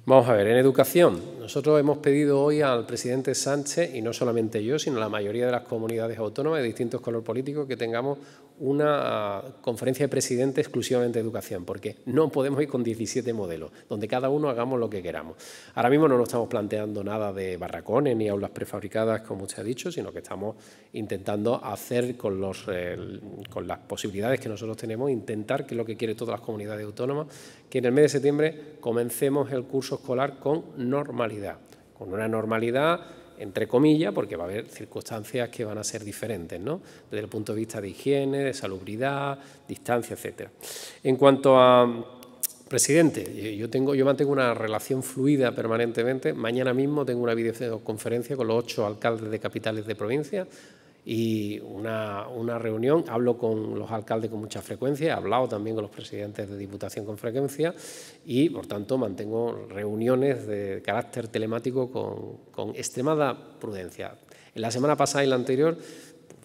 Vamos a ver, en educación, nosotros hemos pedido hoy al presidente Sánchez, y no solamente yo, sino la mayoría de las comunidades autónomas de distintos color políticos, que tengamos una conferencia de presidente exclusivamente de educación, porque no podemos ir con 17 modelos, donde cada uno hagamos lo que queramos. Ahora mismo no nos estamos planteando nada de barracones ni aulas prefabricadas, como se ha dicho, sino que estamos intentando hacer con, los, eh, con las posibilidades que nosotros tenemos, intentar, que es lo que quieren todas las comunidades autónomas, que en el mes de septiembre comencemos el curso escolar con normalidad, con una normalidad entre comillas, porque va a haber circunstancias que van a ser diferentes, ¿no? desde el punto de vista de higiene, de salubridad, distancia, etcétera. En cuanto a... Presidente, eh, yo, tengo, yo mantengo una relación fluida permanentemente. Mañana mismo tengo una videoconferencia con los ocho alcaldes de capitales de provincia y una, reunión. Hablo con los alcaldes con mucha frecuencia, he hablado también con los presidentes de Diputación con frecuencia y, por tanto, mantengo reuniones de carácter telemático con, con extremada prudencia. En la semana pasada y la anterior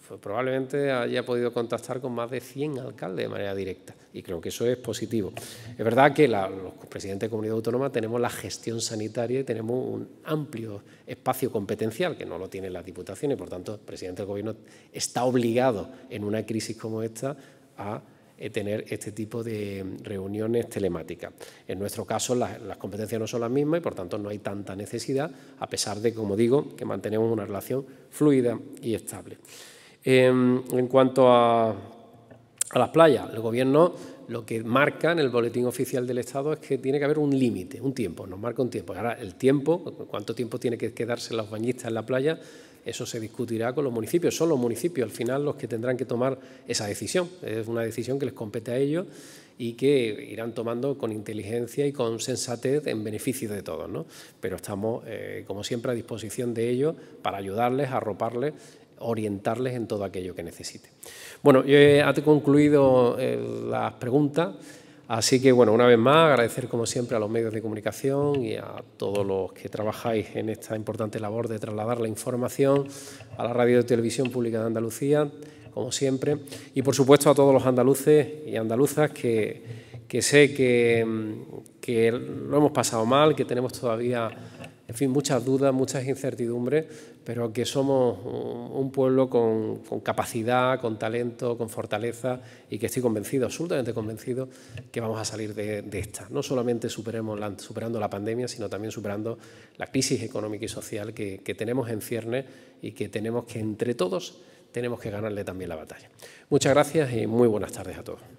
pues probablemente haya podido contactar con más de 100 alcaldes de manera directa y creo que eso es positivo. Es verdad que los presidentes de comunidad autónoma tenemos la gestión sanitaria y tenemos un amplio espacio competencial que no lo tienen las diputaciones y por tanto el presidente del gobierno está obligado en una crisis como esta a eh, tener este tipo de reuniones telemáticas. En nuestro caso las, competencias no son las mismas y por tanto no hay tanta necesidad, a pesar de, como digo, que mantenemos una relación fluida y estable. Em, en cuanto a, las playas, el Gobierno lo que marca en el boletín oficial del Estado es que tiene que haber un límite, un tiempo, nos marca un tiempo. Ahora, el tiempo, cuánto tiempo tiene que quedarse los bañistas en la playa, eso se discutirá con los municipios. Son los municipios al final los que tendrán que tomar esa decisión. Es una decisión que les compete a ellos y que irán tomando con inteligencia y con sensatez en beneficio de todos. Pero estamos, eh, como siempre, a disposición de ellos para ayudarles, arroparles orientarles en todo aquello que necesite. Bueno, yo he concluido eh, las preguntas. Así que, bueno, una vez más, agradecer como siempre a los medios de comunicación y a todos los que trabajáis en esta importante labor de trasladar la información a la radio y televisión pública de Andalucía, como siempre, y por supuesto a todos los andaluces y andaluzas que, sé que, que lo hemos pasado mal, que tenemos todavía en fin, muchas dudas, muchas incertidumbres, pero que somos un pueblo con, capacidad, con talento, con fortaleza y que estoy convencido, absolutamente convencido, que vamos a salir de, esta. No solamente superemos superando la pandemia, sino también superando la crisis económica y social que, que tenemos en ciernes y que tenemos que, entre todos, tenemos que ganarle también la batalla. Muchas gracias y muy buenas tardes a todos.